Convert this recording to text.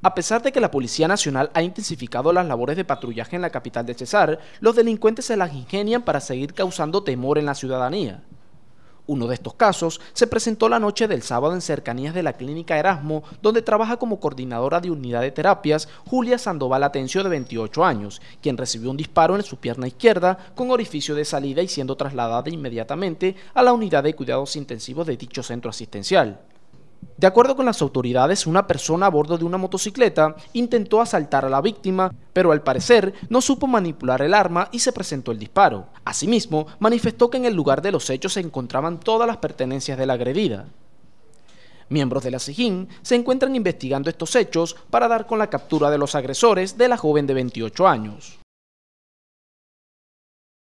A pesar de que la Policía Nacional ha intensificado las labores de patrullaje en la capital de Cesar, los delincuentes se las ingenian para seguir causando temor en la ciudadanía. Uno de estos casos se presentó la noche del sábado en cercanías de la clínica Erasmo, donde trabaja como coordinadora de unidad de terapias Julia Sandoval Atencio de 28 años, quien recibió un disparo en su pierna izquierda con orificio de salida y siendo trasladada inmediatamente a la unidad de cuidados intensivos de dicho centro asistencial. De acuerdo con las autoridades, una persona a bordo de una motocicleta intentó asaltar a la víctima, pero al parecer no supo manipular el arma y se presentó el disparo. Asimismo, manifestó que en el lugar de los hechos se encontraban todas las pertenencias de la agredida. Miembros de la SIGIN se encuentran investigando estos hechos para dar con la captura de los agresores de la joven de 28 años.